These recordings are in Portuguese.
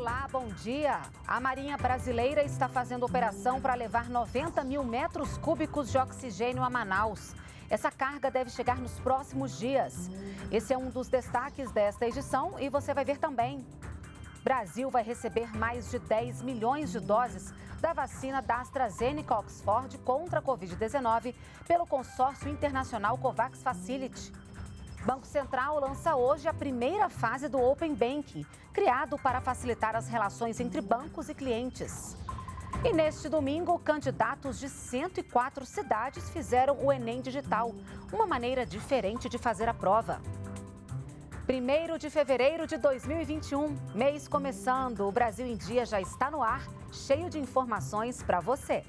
Olá, bom dia. A Marinha Brasileira está fazendo operação para levar 90 mil metros cúbicos de oxigênio a Manaus. Essa carga deve chegar nos próximos dias. Esse é um dos destaques desta edição e você vai ver também. Brasil vai receber mais de 10 milhões de doses da vacina da AstraZeneca Oxford contra a Covid-19 pelo consórcio internacional COVAX Facility. Banco Central lança hoje a primeira fase do Open Banking, criado para facilitar as relações entre bancos e clientes. E neste domingo, candidatos de 104 cidades fizeram o Enem Digital, uma maneira diferente de fazer a prova. 1 de fevereiro de 2021, mês começando, o Brasil em Dia já está no ar, cheio de informações para você.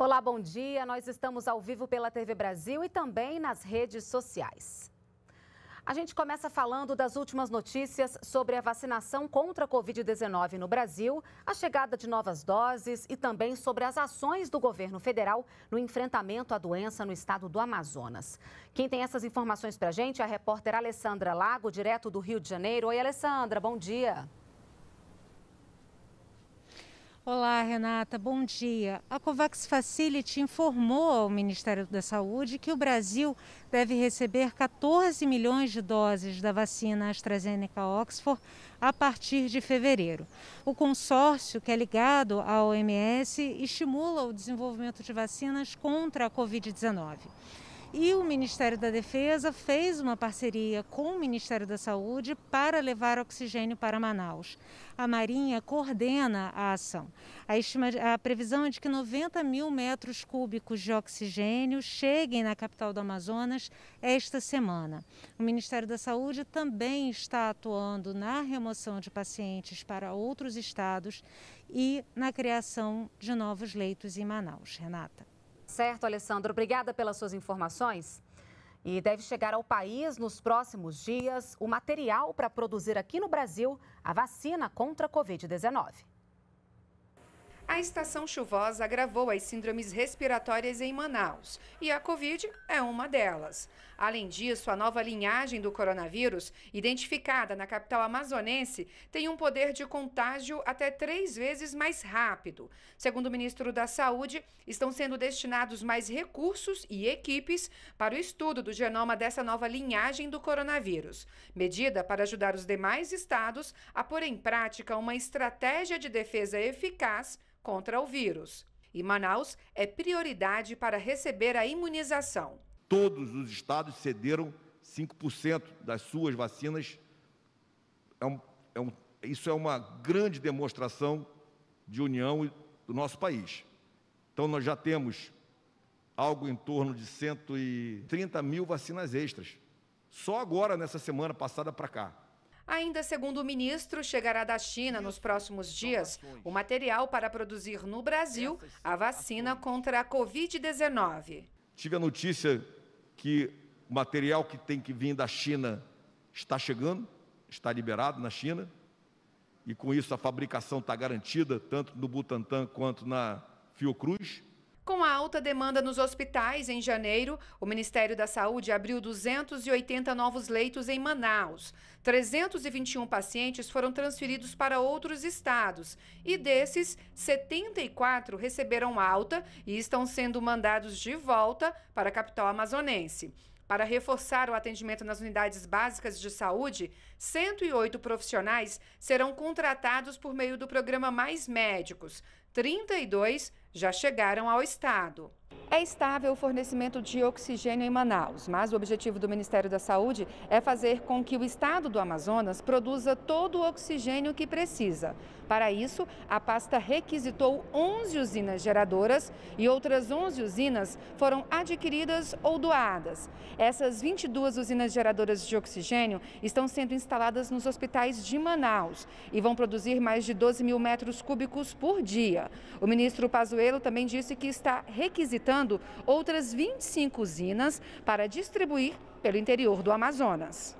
Olá, bom dia. Nós estamos ao vivo pela TV Brasil e também nas redes sociais. A gente começa falando das últimas notícias sobre a vacinação contra a Covid-19 no Brasil, a chegada de novas doses e também sobre as ações do governo federal no enfrentamento à doença no estado do Amazonas. Quem tem essas informações para a gente é a repórter Alessandra Lago, direto do Rio de Janeiro. Oi, Alessandra, bom dia. Olá, Renata, bom dia. A COVAX Facility informou ao Ministério da Saúde que o Brasil deve receber 14 milhões de doses da vacina AstraZeneca Oxford a partir de fevereiro. O consórcio, que é ligado à OMS, estimula o desenvolvimento de vacinas contra a Covid-19. E o Ministério da Defesa fez uma parceria com o Ministério da Saúde para levar oxigênio para Manaus. A Marinha coordena a ação. A, estima, a previsão é de que 90 mil metros cúbicos de oxigênio cheguem na capital do Amazonas esta semana. O Ministério da Saúde também está atuando na remoção de pacientes para outros estados e na criação de novos leitos em Manaus. Renata. Certo, Alessandro. Obrigada pelas suas informações. E deve chegar ao país nos próximos dias o material para produzir aqui no Brasil a vacina contra a Covid-19. A estação chuvosa agravou as síndromes respiratórias em Manaus e a Covid é uma delas. Além disso, a nova linhagem do coronavírus, identificada na capital amazonense, tem um poder de contágio até três vezes mais rápido. Segundo o ministro da Saúde, estão sendo destinados mais recursos e equipes para o estudo do genoma dessa nova linhagem do coronavírus, medida para ajudar os demais estados a pôr em prática uma estratégia de defesa eficaz contra o vírus. E Manaus é prioridade para receber a imunização. Todos os estados cederam 5% das suas vacinas. É um, é um, isso é uma grande demonstração de união do nosso país. Então, nós já temos algo em torno de 130 mil vacinas extras, só agora, nessa semana passada para cá. Ainda segundo o ministro, chegará da China nos próximos dias o material para produzir no Brasil a vacina contra a Covid-19. Tive a notícia que o material que tem que vir da China está chegando, está liberado na China, e com isso a fabricação está garantida, tanto no Butantan quanto na Fiocruz. Com a alta demanda nos hospitais em janeiro, o Ministério da Saúde abriu 280 novos leitos em Manaus. 321 pacientes foram transferidos para outros estados e desses, 74 receberam alta e estão sendo mandados de volta para a capital amazonense. Para reforçar o atendimento nas unidades básicas de saúde, 108 profissionais serão contratados por meio do programa Mais Médicos. 32 já chegaram ao estado. É estável o fornecimento de oxigênio em Manaus, mas o objetivo do Ministério da Saúde é fazer com que o estado do Amazonas produza todo o oxigênio que precisa. Para isso, a pasta requisitou 11 usinas geradoras e outras 11 usinas foram adquiridas ou doadas. Essas 22 usinas geradoras de oxigênio estão sendo instaladas nos hospitais de Manaus e vão produzir mais de 12 mil metros cúbicos por dia. O ministro Pazuello também disse que está requisitando visitando outras 25 usinas para distribuir pelo interior do Amazonas.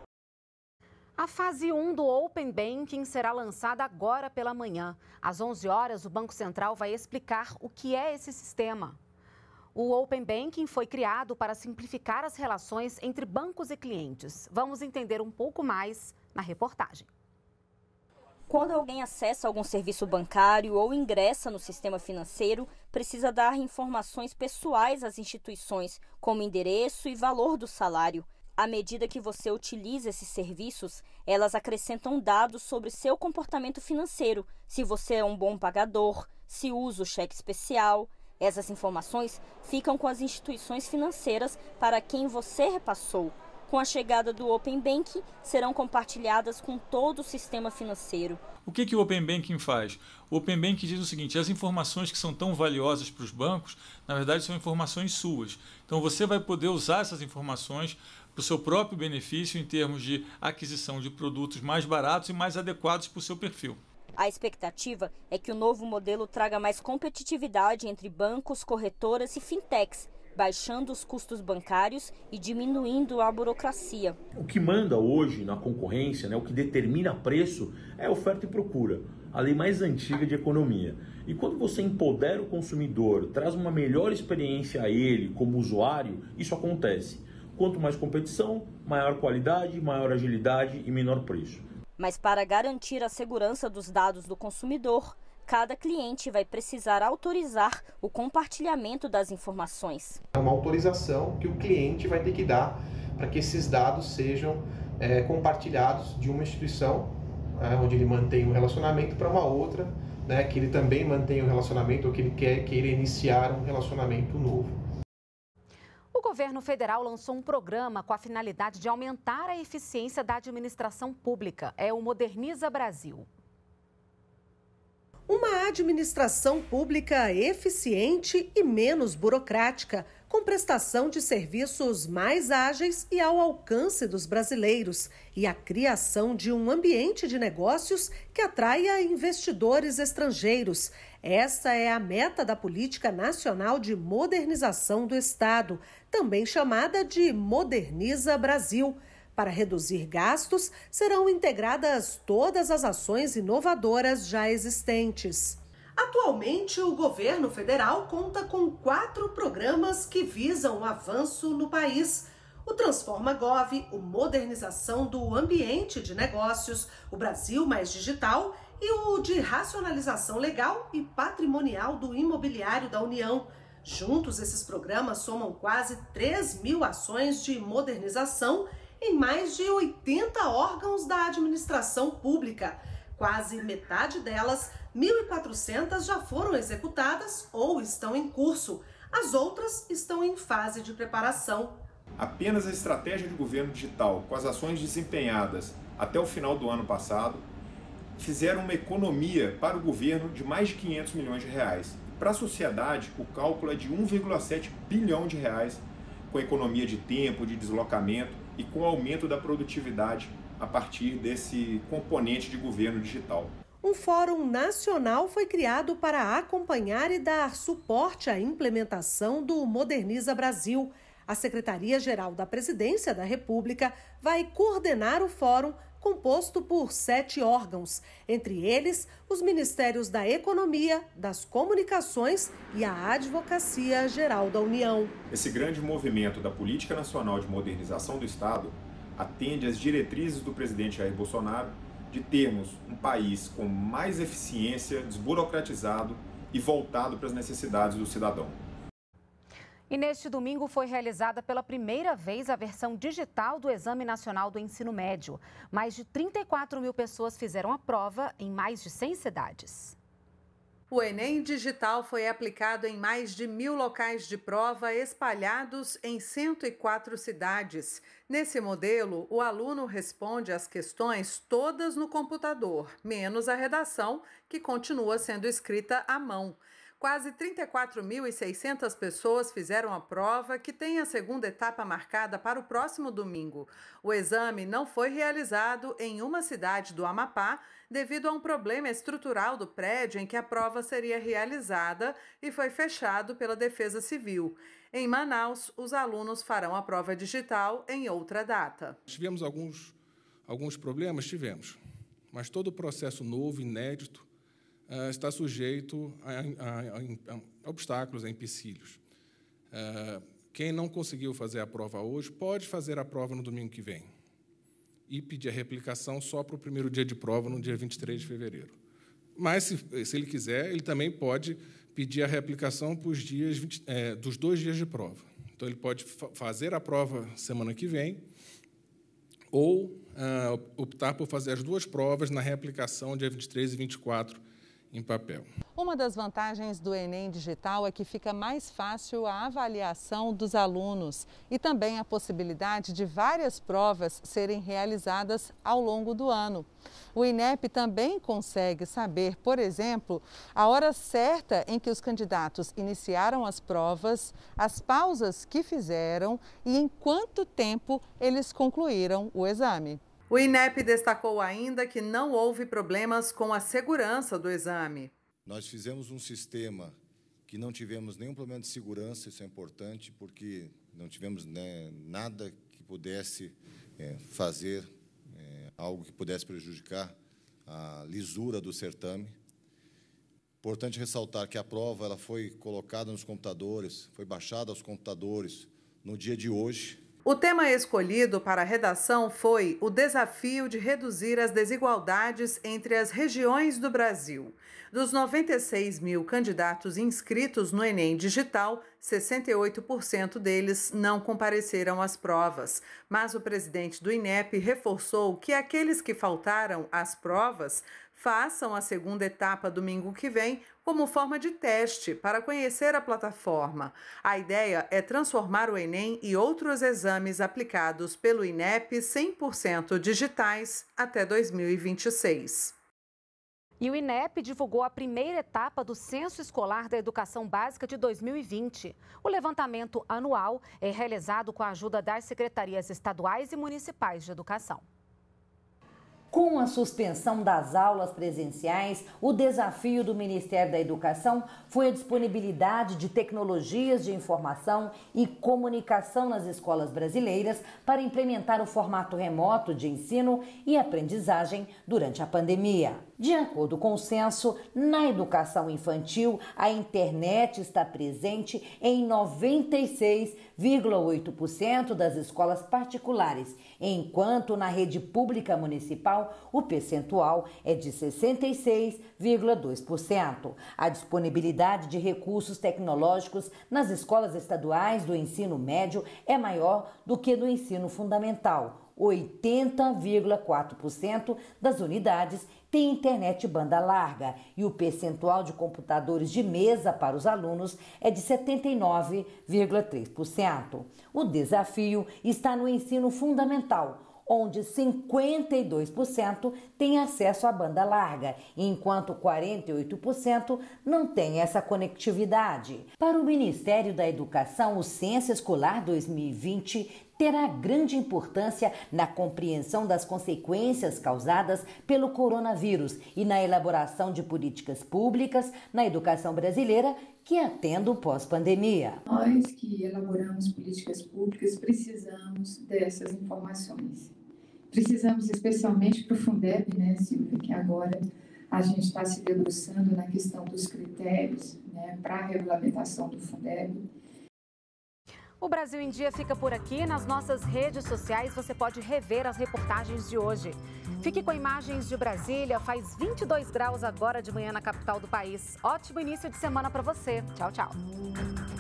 A fase 1 do Open Banking será lançada agora pela manhã. Às 11 horas, o Banco Central vai explicar o que é esse sistema. O Open Banking foi criado para simplificar as relações entre bancos e clientes. Vamos entender um pouco mais na reportagem. Quando alguém acessa algum serviço bancário ou ingressa no sistema financeiro, precisa dar informações pessoais às instituições, como endereço e valor do salário. À medida que você utiliza esses serviços, elas acrescentam dados sobre seu comportamento financeiro, se você é um bom pagador, se usa o cheque especial. Essas informações ficam com as instituições financeiras para quem você repassou. Com a chegada do Open Bank serão compartilhadas com todo o sistema financeiro. O que, que o Open Banking faz? O Open Banking diz o seguinte: as informações que são tão valiosas para os bancos, na verdade, são informações suas. Então você vai poder usar essas informações para o seu próprio benefício em termos de aquisição de produtos mais baratos e mais adequados para o seu perfil. A expectativa é que o novo modelo traga mais competitividade entre bancos, corretoras e fintechs baixando os custos bancários e diminuindo a burocracia. O que manda hoje na concorrência, né, o que determina preço, é oferta e procura, a lei mais antiga de economia. E quando você empodera o consumidor, traz uma melhor experiência a ele como usuário, isso acontece. Quanto mais competição, maior qualidade, maior agilidade e menor preço. Mas para garantir a segurança dos dados do consumidor, Cada cliente vai precisar autorizar o compartilhamento das informações. É uma autorização que o cliente vai ter que dar para que esses dados sejam é, compartilhados de uma instituição é, onde ele mantém um relacionamento para uma outra, né, que ele também mantém um relacionamento ou que ele quer queira iniciar um relacionamento novo. O governo federal lançou um programa com a finalidade de aumentar a eficiência da administração pública. É o Moderniza Brasil. Uma administração pública eficiente e menos burocrática, com prestação de serviços mais ágeis e ao alcance dos brasileiros, e a criação de um ambiente de negócios que atraia investidores estrangeiros. Essa é a meta da Política Nacional de Modernização do Estado, também chamada de Moderniza Brasil. Para reduzir gastos, serão integradas todas as ações inovadoras já existentes. Atualmente, o governo federal conta com quatro programas que visam o avanço no país o Transforma Gov, o Modernização do Ambiente de Negócios, o Brasil Mais Digital e o de Racionalização Legal e Patrimonial do Imobiliário da União. Juntos, esses programas somam quase 3 mil ações de modernização em mais de 80 órgãos da administração pública. Quase metade delas, 1.400, já foram executadas ou estão em curso. As outras estão em fase de preparação. Apenas a estratégia de governo digital, com as ações desempenhadas até o final do ano passado, fizeram uma economia para o governo de mais de 500 milhões de reais. Para a sociedade, o cálculo é de 1,7 bilhão de reais, com economia de tempo, de deslocamento e com o aumento da produtividade a partir desse componente de governo digital. Um fórum nacional foi criado para acompanhar e dar suporte à implementação do Moderniza Brasil. A Secretaria-Geral da Presidência da República vai coordenar o fórum composto por sete órgãos, entre eles os Ministérios da Economia, das Comunicações e a Advocacia Geral da União. Esse grande movimento da Política Nacional de Modernização do Estado atende às diretrizes do presidente Jair Bolsonaro de termos um país com mais eficiência, desburocratizado e voltado para as necessidades do cidadão. E neste domingo foi realizada pela primeira vez a versão digital do Exame Nacional do Ensino Médio. Mais de 34 mil pessoas fizeram a prova em mais de 100 cidades. O Enem Digital foi aplicado em mais de mil locais de prova espalhados em 104 cidades. Nesse modelo, o aluno responde às questões todas no computador, menos a redação, que continua sendo escrita à mão. Quase 34.600 pessoas fizeram a prova, que tem a segunda etapa marcada para o próximo domingo. O exame não foi realizado em uma cidade do Amapá devido a um problema estrutural do prédio em que a prova seria realizada e foi fechado pela Defesa Civil. Em Manaus, os alunos farão a prova digital em outra data. Tivemos alguns, alguns problemas? Tivemos. Mas todo o processo novo, inédito, uh, está sujeito a, a, a, obstáculos, a empecilhos. Uh, quem não conseguiu fazer a prova hoje pode fazer a prova no domingo que vem e pedir a replicação só para o primeiro dia de prova, no dia 23 de fevereiro. Mas, se, se ele quiser, ele também pode pedir a replicação para os dias 20, é, eh, dos dois dias de prova. Então, ele pode fa fazer a prova semana que vem ou ah, optar por fazer as duas provas na replicação dia 23 e 24 em papel. Uma das vantagens do Enem digital é que fica mais fácil a avaliação dos alunos e também a possibilidade de várias provas serem realizadas ao longo do ano. O INEP também consegue saber, por exemplo, a hora certa em que os candidatos iniciaram as provas, as pausas que fizeram e em quanto tempo eles concluíram o exame. O INEP destacou ainda que não houve problemas com a segurança do exame. Nós fizemos um sistema que não tivemos nenhum problema de segurança, isso é importante, porque não tivemos né, nada que pudesse é, fazer é, algo que pudesse prejudicar a lisura do certame. Importante ressaltar que a prova ela foi colocada nos computadores, foi baixada aos computadores no dia de hoje, o tema escolhido para a redação foi o desafio de reduzir as desigualdades entre as regiões do Brasil. Dos 96 mil candidatos inscritos no Enem Digital, 68% deles não compareceram às provas. Mas o presidente do INEP reforçou que aqueles que faltaram às provas façam a segunda etapa domingo que vem como forma de teste para conhecer a plataforma. A ideia é transformar o Enem e outros exames aplicados pelo INEP 100% digitais até 2026. E o INEP divulgou a primeira etapa do Censo Escolar da Educação Básica de 2020. O levantamento anual é realizado com a ajuda das secretarias estaduais e municipais de educação. Com a suspensão das aulas presenciais, o desafio do Ministério da Educação foi a disponibilidade de tecnologias de informação e comunicação nas escolas brasileiras para implementar o formato remoto de ensino e aprendizagem durante a pandemia. De acordo com o censo, na educação infantil, a internet está presente em 96,8% das escolas particulares, enquanto na rede pública municipal o percentual é de 66,2%. A disponibilidade de recursos tecnológicos nas escolas estaduais do ensino médio é maior do que do ensino fundamental. 80,4% das unidades têm internet banda larga e o percentual de computadores de mesa para os alunos é de 79,3%. O desafio está no ensino fundamental onde 52% têm acesso à banda larga, enquanto 48% não têm essa conectividade. Para o Ministério da Educação, o Censo Escolar 2020 terá grande importância na compreensão das consequências causadas pelo coronavírus e na elaboração de políticas públicas na educação brasileira que atenda o pós-pandemia. Nós que elaboramos políticas públicas precisamos dessas informações. Precisamos especialmente para o Fundeb, né, Silvia, que agora a gente está se debruçando na questão dos critérios né, para a regulamentação do Fundeb o Brasil em Dia fica por aqui. Nas nossas redes sociais você pode rever as reportagens de hoje. Fique com imagens de Brasília. Faz 22 graus agora de manhã na capital do país. Ótimo início de semana para você. Tchau, tchau.